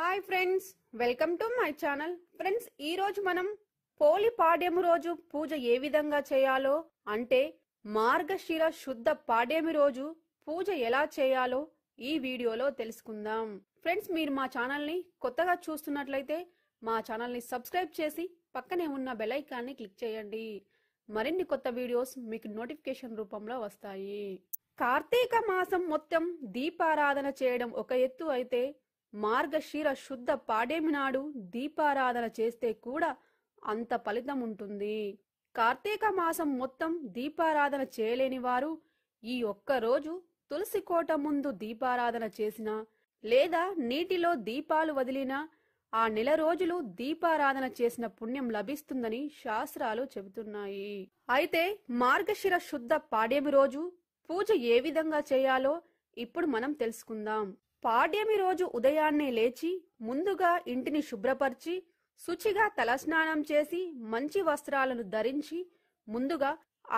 hi friends welcome to my channel friends ఈ రోజు మనం పోలి పాడ్యము రోజు పూజ ఏ విధంగా చేయాలో అంటే మార్గశిర శుద్ధ పాడ్యమి రోజు పూజ ఎలా చేయాలో ఈ వీడియోలో తెలుసుకుందాం ఫ్రెండ్స్ మీరు మా ఛానల్ని కొత్తగా చూస్తున్నట్లయితే మా ఛానల్ని సబ్స్క్రైబ్ చేసి పక్కనే ఉన్న బెలైకాన్ని క్లిక్ చేయండి మరిన్ని కొత్త వీడియోస్ మీకు నోటిఫికేషన్ రూపంలో వస్తాయి కార్తీక మాసం మొత్తం దీపారాధన చేయడం ఒక ఎత్తు అయితే మార్గశీర శుద్ధ పాడేమి నాడు దీపారాధన చేస్తే కూడా అంత ఫలితం ఉంటుంది కార్తీక మాసం మొత్తం దీపారాధన చేయలేని వారు ఈ ఒక్కరోజు తులసి కోట ముందు దీపారాధన చేసినా లేదా నీటిలో దీపాలు వదిలినా ఆ నెల రోజులు దీపారాధన చేసిన పుణ్యం లభిస్తుందని శాస్త్రాలు చెబుతున్నాయి అయితే మార్గశిర శుద్ధ పాడేమి రోజు పూజ ఏ విధంగా చేయాలో ఇప్పుడు మనం తెలుసుకుందాం పాడ్యమి రోజు ఉదయాన్నే లేచి ముందుగా ఇంటిని శుభ్రపరిచి శుచిగా తలస్నానం చేసి మంచి వస్త్రాలను ధరించి ముందుగా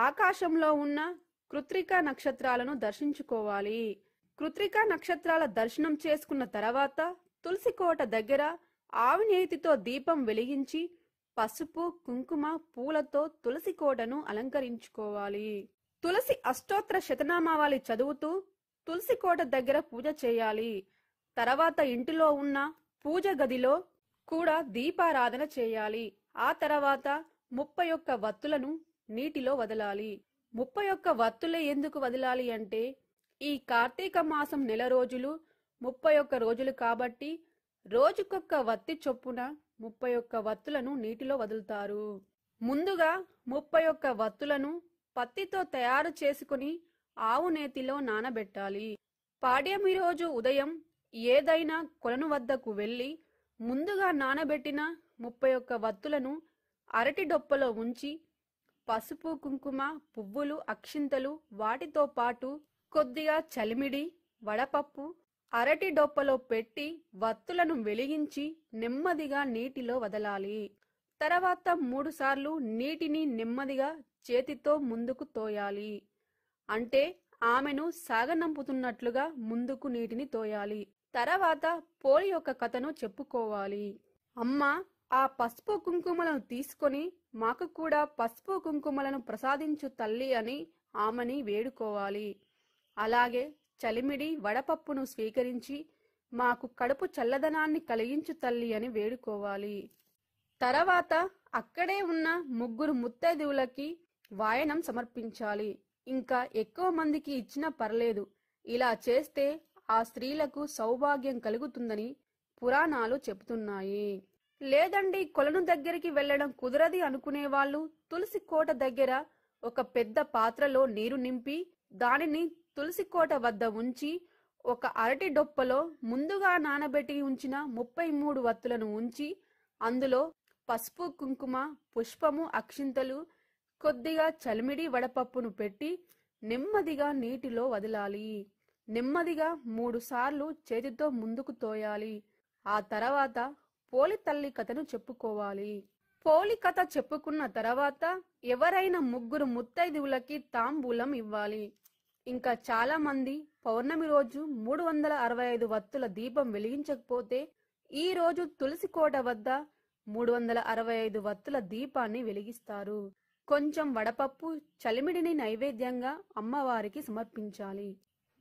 ఆకాశంలో ఉన్న కృత్రిక నక్షత్రాలను దర్శించుకోవాలి కృత్రిక నక్షత్రాల దర్శనం చేసుకున్న తర్వాత తులసికోట దగ్గర ఆవినేతితో దీపం వెలిగించి పసుపు కుంకుమ పూలతో తులసి కోటను అలంకరించుకోవాలి తులసి అష్టోత్తర శతనామావళి చదువుతూ తులసి కోట దగ్గర పూజ చేయాలి తర్వాత ఇంటిలో ఉన్న పూజ గదిలో కూడా దీపారాధన చేయాలి ఆ తర్వాత ముప్పై ఒక్క వత్తులను నీటిలో వదలాలి ముప్పై ఒక్క వత్తులే ఎందుకు వదలాలి అంటే ఈ కార్తీక మాసం నెల రోజులు ముప్పై ఒక్క రోజులు కాబట్టి రోజుకొక్క వత్తి చొప్పున ముప్పై ఒక్క వత్తులను నీటిలో వదులుతారు ముందుగా ముప్పై ఒక్క వత్తులను పత్తితో తయారు చేసుకుని ఆవు నేతిలో నానబెట్టాలి పాడ్యమి రోజు ఉదయం ఏదైనా కొలను వద్దకు వెళ్లి ముందుగా నానబెట్టిన ముప్పై ఒక్క వత్తులను అరటి డొప్పలో ఉంచి పసుపు కుంకుమ పువ్వులు అక్షింతలు వాటితో పాటు కొద్దిగా చలిమిడి వడపప్పు అరటి డొప్పలో పెట్టి వత్తులను వెలిగించి నెమ్మదిగా నీటిలో వదలాలి తర్వాత మూడుసార్లు నీటిని నెమ్మదిగా చేతితో ముందుకు తోయాలి అంటే ఆమెను సాగనంపుతున్నట్లుగా ముందుకు నీటిని తోయాలి తర్వాత పోలి యొక్క కథను చెప్పుకోవాలి అమ్మ ఆ పసుపు కుంకుమలను తీసుకొని మాకు కూడా పసుపు కుంకుమలను ప్రసాదించు తల్లి అని ఆమెని వేడుకోవాలి అలాగే చలిమిడి వడపప్పును స్వీకరించి మాకు కడుపు చల్లదనాన్ని కలిగించు తల్లి అని వేడుకోవాలి తర్వాత అక్కడే ఉన్న ముగ్గురు ముత్తైదువులకి వాయనం సమర్పించాలి ఇంకా ఎక్కువ మందికి ఇచ్చినా పర్లేదు ఇలా చేస్తే ఆ స్త్రీలకు సౌభాగ్యం కలుగుతుందని పురాణాలు చెబుతున్నాయి లేదండి కొలను దగ్గరికి వెళ్లడం కుదరది వాళ్ళు తులసి కోట దగ్గర ఒక పెద్ద పాత్రలో నీరు నింపి దానిని తులసి కోట వద్ద ఉంచి ఒక అరటి డొప్పలో ముందుగా నానబెట్టి ఉంచిన ముప్పై మూడు వత్తులను ఉంచి అందులో పసుపు కుంకుమ పుష్పము అక్షింతలు కొద్దిగా చలిమిడి వడపప్పును పెట్టి నెమ్మదిగా నీటిలో వదలాలి నెమ్మదిగా మూడుసార్లు చేతితో ముందుకు తోయాలి ఆ తర్వాత పోలి తల్లి కథను చెప్పుకోవాలి పోలి కథ చెప్పుకున్న తర్వాత ఎవరైనా ముగ్గురు ముత్తైదువులకి తాంబూలం ఇవ్వాలి ఇంకా చాలా మంది పౌర్ణమి రోజు మూడు వందల అరవై ఐదు వత్తుల దీపం వెలిగించకపోతే ఈ రోజు తులసి కోట వద్ద మూడు వందల అరవై ఐదు వత్తుల దీపాన్ని వెలిగిస్తారు కొంచెం వడపప్పు చలిమిడిని నైవేద్యంగా అమ్మవారికి సమర్పించాలి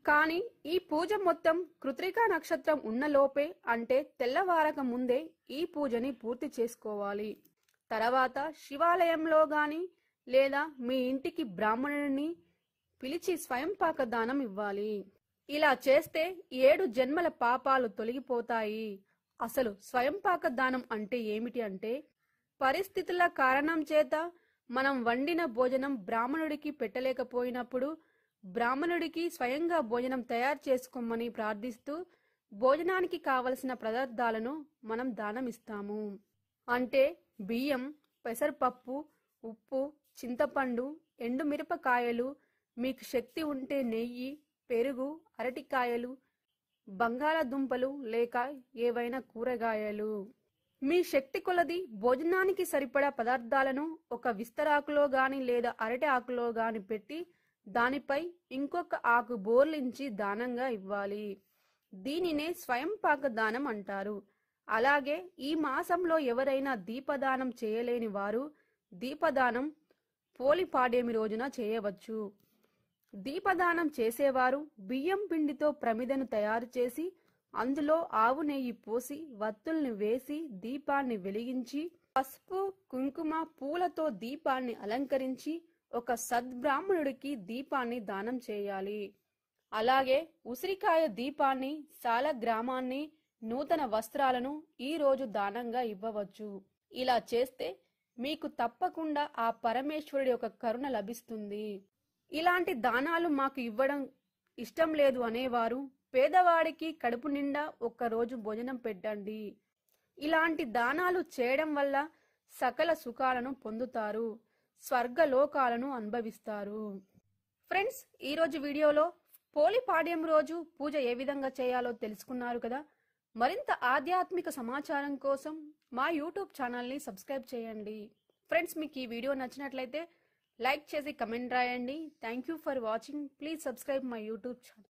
కాని ఈ పూజ మొత్తం కృత్రికా నక్షత్రం ఉన్నలోపే అంటే తెల్లవారక ముందే ఈ పూజని పూర్తి చేసుకోవాలి తర్వాత శివాలయంలో గాని లేదా మీ ఇంటికి బ్రాహ్మణుని పిలిచి స్వయంపాక దానం ఇవ్వాలి ఇలా చేస్తే ఏడు జన్మల పాపాలు తొలగిపోతాయి అసలు స్వయంపాక దానం అంటే ఏమిటి అంటే పరిస్థితుల కారణం చేత మనం వండిన భోజనం బ్రాహ్మణుడికి పెట్టలేకపోయినప్పుడు బ్రాహ్మణుడికి స్వయంగా భోజనం తయారు చేసుకోమని ప్రార్థిస్తూ భోజనానికి కావలసిన పదార్థాలను మనం దానమిస్తాము అంటే బియ్యం పెసరపప్పు ఉప్పు చింతపండు ఎండుమిరపకాయలు మీకు శక్తి ఉంటే నెయ్యి పెరుగు అరటికాయలు బంగాళదుంపలు లేక ఏవైనా కూరగాయలు మీ శక్తి కొలది భోజనానికి సరిపడా పదార్థాలను ఒక విస్తరాకులో గాని లేదా అరటి ఆకులో గాని పెట్టి దానిపై ఇంకొక ఆకు బోర్లించి దానంగా ఇవ్వాలి దీనినే స్వయంపాక దానం అంటారు అలాగే ఈ మాసంలో ఎవరైనా దీపదానం చేయలేని వారు దీపదానం పోలి పాడేమి రోజున చేయవచ్చు దీపదానం చేసేవారు బియ్యం పిండితో ప్రమిదను తయారు చేసి అందులో ఆవు నెయ్యి పోసి వత్తుల్ని వేసి దీపాన్ని వెలిగించి పసుపు కుంకుమ పూలతో దీపాన్ని అలంకరించి ఒక సద్బ్రాహ్మణుడికి దీపాన్ని దానం చేయాలి అలాగే ఉసిరికాయ దీపాన్ని సాల గ్రామాన్ని నూతన వస్త్రాలను ఈరోజు దానంగా ఇవ్వవచ్చు ఇలా చేస్తే మీకు తప్పకుండా ఆ పరమేశ్వరుడి యొక్క కరుణ లభిస్తుంది ఇలాంటి దానాలు మాకు ఇవ్వడం ఇష్టం లేదు అనేవారు పేదవాడికి కడుపు నిండా ఒక్కరోజు భోజనం పెట్టండి ఇలాంటి దానాలు చేయడం వల్ల సకల సుఖాలను పొందుతారు స్వర్గలోకాలను అనుభవిస్తారు ఫ్రెండ్స్ ఈరోజు వీడియోలో పాడ్యం రోజు పూజ ఏ విధంగా చేయాలో తెలుసుకున్నారు కదా మరింత ఆధ్యాత్మిక సమాచారం కోసం మా యూట్యూబ్ ఛానల్ని సబ్స్క్రైబ్ చేయండి ఫ్రెండ్స్ మీకు ఈ వీడియో నచ్చినట్లయితే లైక్ చేసి కమెంట్ రాయండి thank you for watching please subscribe my YouTube channel